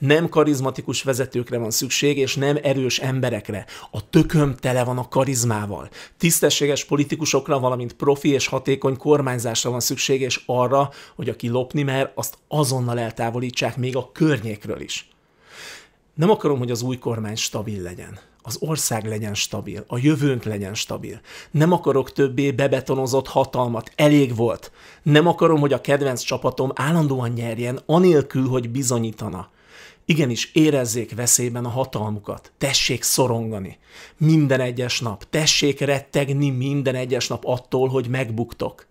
Nem karizmatikus vezetőkre van szükség, és nem erős emberekre. A tököm tele van a karizmával. Tisztességes politikusokra, valamint profi és hatékony kormányzásra van szükség, és arra, hogy aki lopni mer, azt azonnal eltávolítsák még a környékről is. Nem akarom, hogy az új kormány stabil legyen. Az ország legyen stabil, a jövőnk legyen stabil. Nem akarok többé bebetonozott hatalmat, elég volt. Nem akarom, hogy a kedvenc csapatom állandóan nyerjen, anélkül, hogy bizonyítana. Igenis, érezzék veszélyben a hatalmukat, tessék szorongani minden egyes nap, tessék rettegni minden egyes nap attól, hogy megbuktok.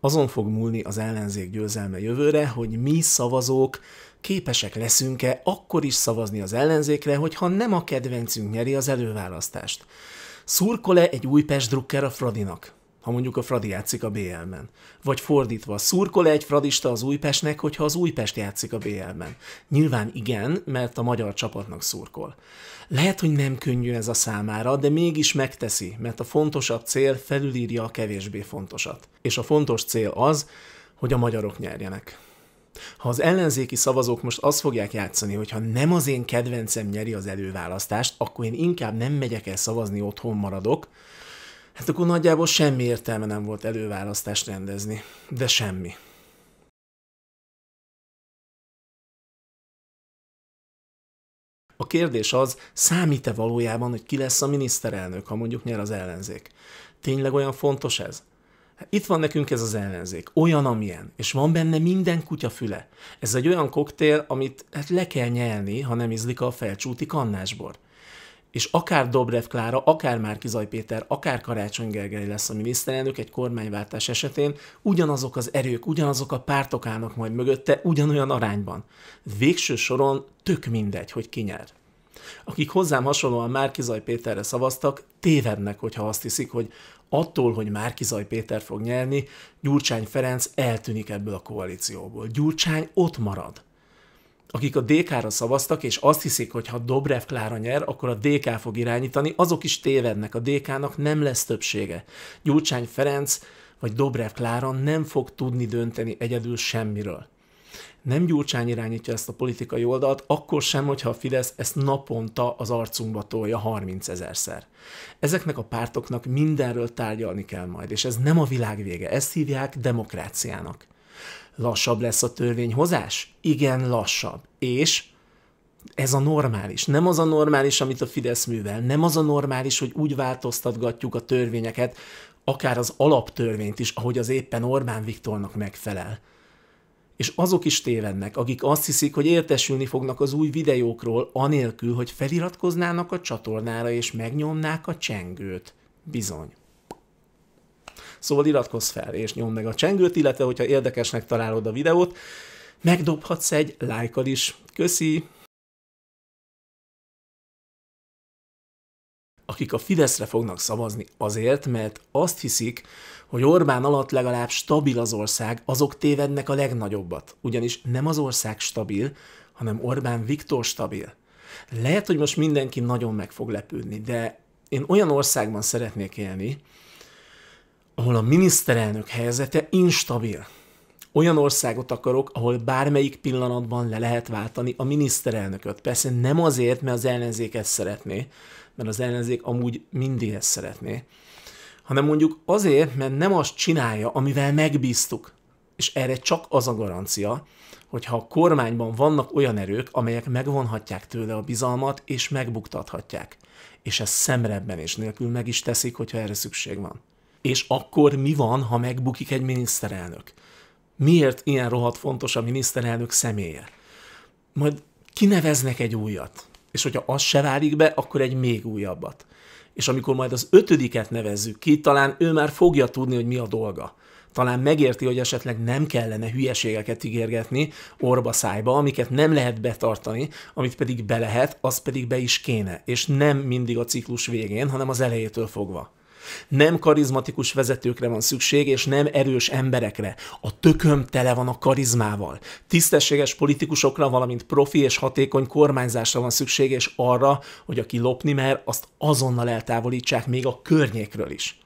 Azon fog múlni az ellenzék győzelme jövőre, hogy mi szavazók képesek leszünk-e akkor is szavazni az ellenzékre, hogyha nem a kedvencünk nyeri az előválasztást szurkol-e egy Újpest drukker a Fradinak? ha mondjuk a Fradi játszik a BL-ben. Vagy fordítva, szurkol -e egy fradista az Újpestnek, hogyha az Újpest játszik a BL-ben? Nyilván igen, mert a magyar csapatnak szurkol. Lehet, hogy nem könnyű ez a számára, de mégis megteszi, mert a fontosabb cél felülírja a kevésbé fontosat. És a fontos cél az, hogy a magyarok nyerjenek. Ha az ellenzéki szavazók most azt fogják játszani, hogy ha nem az én kedvencem nyeri az előválasztást, akkor én inkább nem megyek el szavazni, otthon maradok, hát akkor nagyjából semmi értelme nem volt előválasztást rendezni. De semmi. A kérdés az, számít-e valójában, hogy ki lesz a miniszterelnök, ha mondjuk nyer az ellenzék? Tényleg olyan fontos ez? itt van nekünk ez az ellenzék, olyan, amilyen, és van benne minden kutya füle. Ez egy olyan koktél, amit hát le kell nyelni, ha nem izlik a felcsúti kannásbor. És akár Dobrev Klára, akár Márkizaj Péter, akár Karácsony Gergely lesz a miniszterelnök egy kormányváltás esetén, ugyanazok az erők, ugyanazok a pártok állnak majd mögötte, ugyanolyan arányban. Végső soron tök mindegy, hogy ki nyer. Akik hozzám hasonlóan Márkizaj Péterre szavaztak, tévednek, hogyha azt hiszik, hogy attól, hogy Márkizaj Péter fog nyerni, Gyurcsány Ferenc eltűnik ebből a koalícióból. Gyurcsány ott marad. Akik a DK-ra szavaztak, és azt hiszik, hogy ha Dobrev Klára nyer, akkor a DK fog irányítani, azok is tévednek, a DK-nak nem lesz többsége. Gyurcsány Ferenc vagy Dobrev Klára nem fog tudni dönteni egyedül semmiről nem Gyurcsány irányítja ezt a politikai oldalt, akkor sem, hogyha a Fidesz ezt naponta az arcunkba tolja 30 ezerszer. Ezeknek a pártoknak mindenről tárgyalni kell majd, és ez nem a világ vége, ezt hívják demokráciának. Lassabb lesz a törvényhozás? Igen, lassabb. És ez a normális. Nem az a normális, amit a Fidesz művel. Nem az a normális, hogy úgy változtatgatjuk a törvényeket, akár az alaptörvényt is, ahogy az éppen Orbán Viktornak megfelel. És azok is tévednek, akik azt hiszik, hogy értesülni fognak az új videókról, anélkül, hogy feliratkoznának a csatornára és megnyomnák a csengőt. Bizony. Szóval iratkozz fel, és nyomd meg a csengőt, illetve, hogyha érdekesnek találod a videót, megdobhatsz egy lájkal is. Köszi! akik a Fideszre fognak szavazni azért, mert azt hiszik, hogy Orbán alatt legalább stabil az ország, azok tévednek a legnagyobbat. Ugyanis nem az ország stabil, hanem Orbán Viktor stabil. Lehet, hogy most mindenki nagyon meg fog lepődni, de én olyan országban szeretnék élni, ahol a miniszterelnök helyzete instabil. Olyan országot akarok, ahol bármelyik pillanatban le lehet váltani a miniszterelnököt. Persze nem azért, mert az ellenzék ezt szeretné, mert az ellenzék amúgy mindig ezt szeretné, hanem mondjuk azért, mert nem azt csinálja, amivel megbíztuk. És erre csak az a garancia, hogyha a kormányban vannak olyan erők, amelyek megvonhatják tőle a bizalmat és megbuktathatják. És ez szemrebben és nélkül meg is teszik, hogyha erre szükség van. És akkor mi van, ha megbukik egy miniszterelnök? miért ilyen rohadt fontos a miniszterelnök személye. Majd kineveznek egy újat, és hogyha az se válik be, akkor egy még újabbat. És amikor majd az ötödiket nevezzük ki, talán ő már fogja tudni, hogy mi a dolga. Talán megérti, hogy esetleg nem kellene hülyeségeket ígérgetni orba szájba, amiket nem lehet betartani, amit pedig be lehet, az pedig be is kéne. És nem mindig a ciklus végén, hanem az elejétől fogva. Nem karizmatikus vezetőkre van szükség, és nem erős emberekre. A tököm tele van a karizmával. Tisztességes politikusokra, valamint profi és hatékony kormányzásra van szükség, és arra, hogy aki lopni mer, azt azonnal eltávolítsák még a környékről is.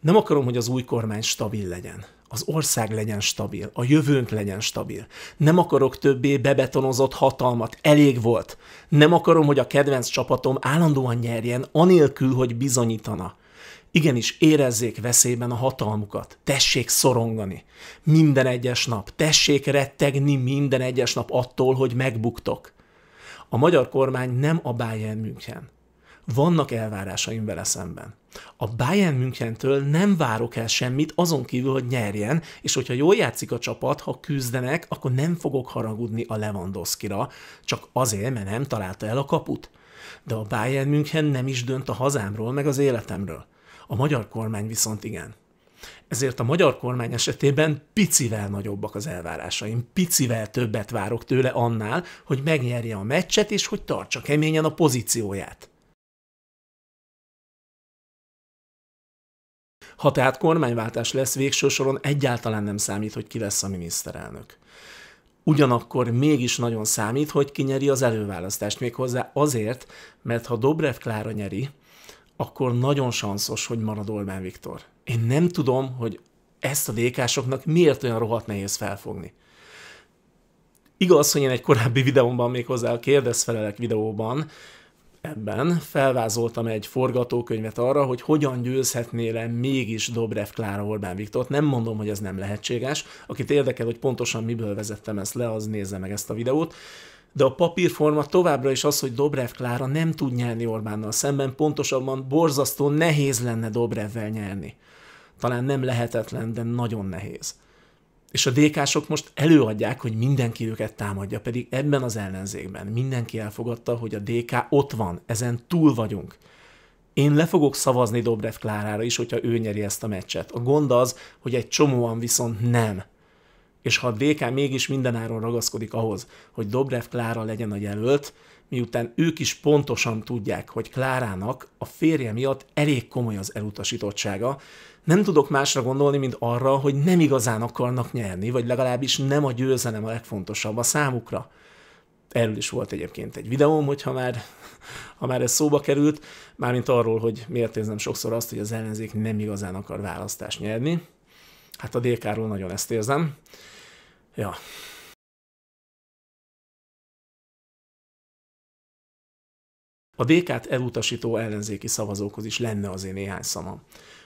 Nem akarom, hogy az új kormány stabil legyen az ország legyen stabil, a jövőnk legyen stabil. Nem akarok többé bebetonozott hatalmat, elég volt. Nem akarom, hogy a kedvenc csapatom állandóan nyerjen, anélkül, hogy bizonyítana. Igenis, érezzék veszélyben a hatalmukat, tessék szorongani minden egyes nap, tessék rettegni minden egyes nap attól, hogy megbuktok. A magyar kormány nem a Bayern München. Vannak elvárásaim vele szemben. A Bayern Münchentől nem várok el semmit, azon kívül, hogy nyerjen, és hogyha jól játszik a csapat, ha küzdenek, akkor nem fogok haragudni a Lewandowskira, csak azért, mert nem találta el a kaput. De a Bayern München nem is dönt a hazámról, meg az életemről. A magyar kormány viszont igen. Ezért a magyar kormány esetében picivel nagyobbak az elvárásaim, picivel többet várok tőle annál, hogy megnyerje a meccset és hogy tartsa keményen a pozícióját. Ha tehát kormányváltás lesz, végső soron egyáltalán nem számít, hogy ki lesz a miniszterelnök. Ugyanakkor mégis nagyon számít, hogy ki nyeri az előválasztást méghozzá azért, mert ha Dobrev Klára nyeri, akkor nagyon sanszos, hogy marad Orbán Viktor. Én nem tudom, hogy ezt a dk miért olyan rohadt nehéz felfogni. Igaz, hogy én egy korábbi videómban még hozzá a kérdezfelelek videóban ebben felvázoltam egy forgatókönyvet arra, hogy hogyan győzhetné le mégis Dobrev Klára Orbán Viktort. Nem mondom, hogy ez nem lehetséges. Akit érdekel, hogy pontosan miből vezettem ezt le, az nézze meg ezt a videót de a papírforma továbbra is az, hogy Dobrev Klára nem tud nyerni Orbánnal szemben, pontosabban borzasztó nehéz lenne Dobrevvel nyerni. Talán nem lehetetlen, de nagyon nehéz. És a DK-sok most előadják, hogy mindenki őket támadja, pedig ebben az ellenzékben mindenki elfogadta, hogy a DK ott van, ezen túl vagyunk. Én le fogok szavazni Dobrev Klárára is, hogyha ő nyeri ezt a meccset. A gond az, hogy egy csomóan viszont nem és ha a DK mégis mindenáron ragaszkodik ahhoz, hogy Dobrev Klára legyen a jelölt, miután ők is pontosan tudják, hogy Klárának a férje miatt elég komoly az elutasítottsága, nem tudok másra gondolni, mint arra, hogy nem igazán akarnak nyerni, vagy legalábbis nem a győzelem a legfontosabb a számukra. Erről is volt egyébként egy videóm, hogyha már, ha már ez szóba került, mármint arról, hogy miért érzem sokszor azt, hogy az ellenzék nem igazán akar választást nyerni. Hát a DK-ról nagyon ezt érzem. Ja. A DK-t elutasító ellenzéki szavazókhoz is lenne én néhány szama.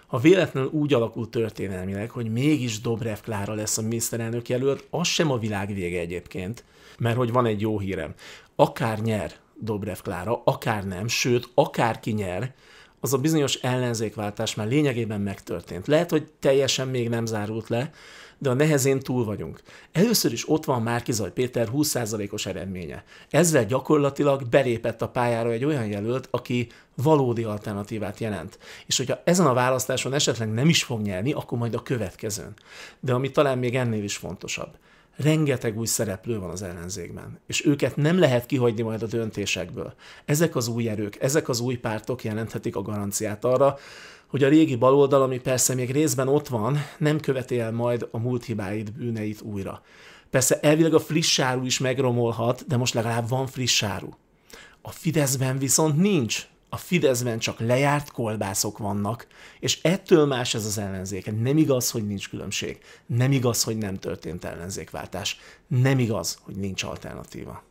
Ha véletlenül úgy alakul történelmileg, hogy mégis Dobrev Klára lesz a miniszterelnök jelölt, az sem a világ vége egyébként, mert hogy van egy jó hírem. Akár nyer Dobrev Klára, akár nem, sőt, akár ki nyer, az a bizonyos ellenzékváltás már lényegében megtörtént. Lehet, hogy teljesen még nem zárult le, de a nehezén túl vagyunk. Először is ott van Márkizaj Péter 20%-os eredménye. Ezzel gyakorlatilag belépett a pályára egy olyan jelölt, aki valódi alternatívát jelent. És hogyha ezen a választáson esetleg nem is fog nyerni, akkor majd a következőn. De ami talán még ennél is fontosabb rengeteg új szereplő van az ellenzékben, és őket nem lehet kihagyni majd a döntésekből. Ezek az új erők, ezek az új pártok jelenthetik a garanciát arra, hogy a régi baloldal, ami persze még részben ott van, nem követi el majd a múlt hibáit, bűneit újra. Persze elvileg a friss áru is megromolhat, de most legalább van friss áru. A Fideszben viszont nincs. A Fideszben csak lejárt kolbászok vannak, és ettől más ez az ellenzék. Nem igaz, hogy nincs különbség. Nem igaz, hogy nem történt ellenzékváltás. Nem igaz, hogy nincs alternatíva.